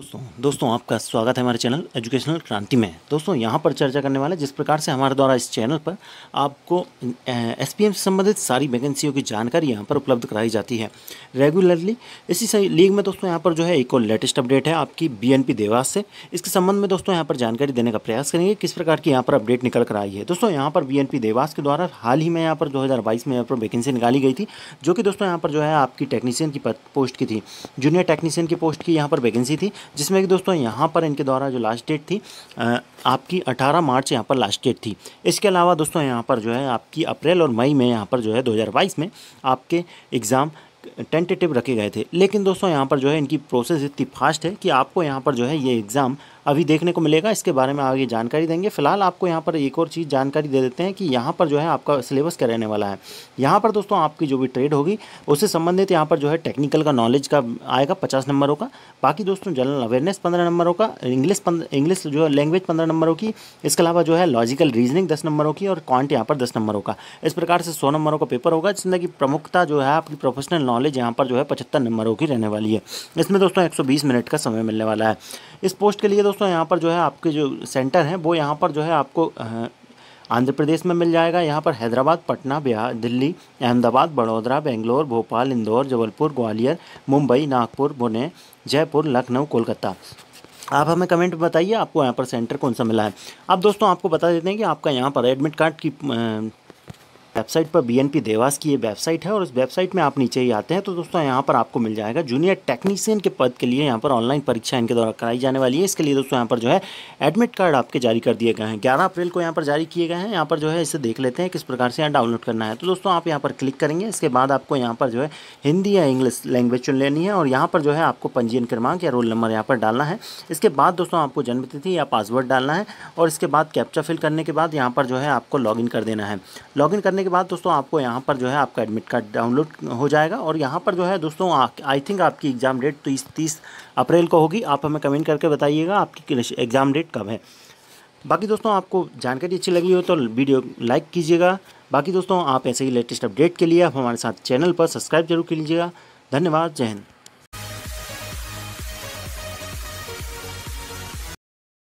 दोस्तों दोस्तों आपका स्वागत है हमारे चैनल एजुकेशनल क्रांति में दोस्तों यहाँ पर चर्चा करने वाले जिस प्रकार से हमारे द्वारा इस चैनल पर आपको एस पी से संबंधित सारी वैकेंसियों की जानकारी यहाँ पर उपलब्ध कराई जाती है रेगुलरली इसी सही लीग में दोस्तों यहाँ पर जो है एक और लेटेस्ट अपडेट है आपकी बी एन देवास से इसके संबंध में दोस्तों यहाँ पर जानकारी देने का प्रयास करेंगे किस प्रकार की यहाँ पर अपडेट निकल कर आई है दोस्तों यहाँ पर बी देवास के द्वारा हाल ही में यहाँ पर दो में यहाँ पर वैकेंसी निकाली गई थी जो कि दोस्तों यहाँ पर जो है आपकी टेक्नीशियन की पोस्ट की थी जूनियर टेक्नीशियन की पोस्ट की यहाँ पर वैकेंसी थी जिसमें कि दोस्तों यहाँ पर इनके द्वारा जो लास्ट डेट थी आपकी 18 मार्च यहाँ पर लास्ट डेट थी इसके अलावा दोस्तों यहाँ पर जो है आपकी अप्रैल और मई में यहाँ पर जो है दो में आपके एग्ज़ाम टेंटेटिव रखे गए थे लेकिन दोस्तों यहाँ पर जो है इनकी प्रोसेस इतनी फास्ट है कि आपको यहाँ पर जो है ये एग्ज़ाम अभी देखने को मिलेगा इसके बारे में आगे जानकारी देंगे फिलहाल आपको यहाँ पर एक और चीज़ जानकारी दे देते हैं कि यहाँ पर जो है आपका सिलेबस क्या रहने वाला है यहाँ पर दोस्तों आपकी जो भी ट्रेड होगी उससे संबंधित यहाँ पर जो है टेक्निकल का नॉलेज का आएगा पचास नंबरों का बाकी दोस्तों जनरल अवेयरनेस पंद्रह नंबरों का इंग्लिश इंग्लिश जो है लैंग्वेज पंद्रह नंबरों की इसके अलावा जो है लॉजिकल रीजनिंग दस नंबरों की और क्वांट यहाँ पर दस नंबरों का इस प्रकार से सौ नंबरों का पेपर होगा जिसमें कि प्रमुखता जो है आपकी प्रोफेशनल नॉलेज यहाँ पर जो है पचहत्तर नंबरों की रहने वाली है इसमें दोस्तों एक मिनट का समय मिलने वाला है इस पोस्ट के लिए दोस्तों दोस्तों यहाँ पर जो है आपके जो सेंटर हैं वो यहाँ पर जो है आपको आंध्र प्रदेश में मिल जाएगा यहाँ पर हैदराबाद पटना बिहार दिल्ली अहमदाबाद बड़ौदरा बेंगलोर भोपाल इंदौर जबलपुर ग्वालियर मुंबई नागपुर पुणे जयपुर लखनऊ कोलकाता आप हमें कमेंट बताइए आपको यहाँ पर सेंटर कौन सा मिला है अब दोस्तों आपको बता देते हैं कि आपका यहाँ पर एडमिट कार्ड की वेबसाइट पर बी एन पी देवास की ये वेबसाइट है और इस वेबसाइट में आप नीचे ही आते हैं तो दोस्तों यहाँ पर आपको मिल जाएगा जूनियर टेक्नीशियन के पद के लिए यहाँ पर ऑनलाइन परीक्षा इनके द्वारा कराई जाने वाली है इसके लिए दोस्तों यहाँ पर जो है एडमिट कार्ड आपके जारी कर दिए गए हैं ग्यारह अप्रैल को यहाँ पर जारी किए गए हैं यहाँ पर जो है इसे देख लेते हैं किस प्रकार से यहाँ डाउनलोड करना है तो दोस्तों आप यहाँ पर क्लिक करेंगे इसके बाद आपको यहाँ पर जो है हिंदी या इंग्लिश लैंग्वेज चुन लेनी है और यहाँ पर जो है आपको पंजीयन क्रमांक या रोल नंबर यहाँ पर डालना है इसके बाद दोस्तों आपको जन्मतिथि या पासवर्ड डालना है और इसके बाद कैप्चा फिल करने के बाद यहाँ पर जो है आपको लॉग कर देना है लॉग करने के बाद दोस्तों आपको यहाँ पर जो है आपका एडमिट कार्ड डाउनलोड हो जाएगा और यहाँ पर जो है दोस्तों आई थिंक आपकी एग्ज़ाम डेट तो इस तीस अप्रैल को होगी आप हमें कमेंट करके बताइएगा आपकी एग्ज़ाम डेट कब है बाकी दोस्तों आपको जानकारी अच्छी लगी हो तो वीडियो लाइक कीजिएगा बाकी दोस्तों आप ऐसे ही लेटेस्ट अपडेट के लिए आप हमारे साथ चैनल पर सब्सक्राइब जरूर कीजिएगा धन्यवाद जय हिंद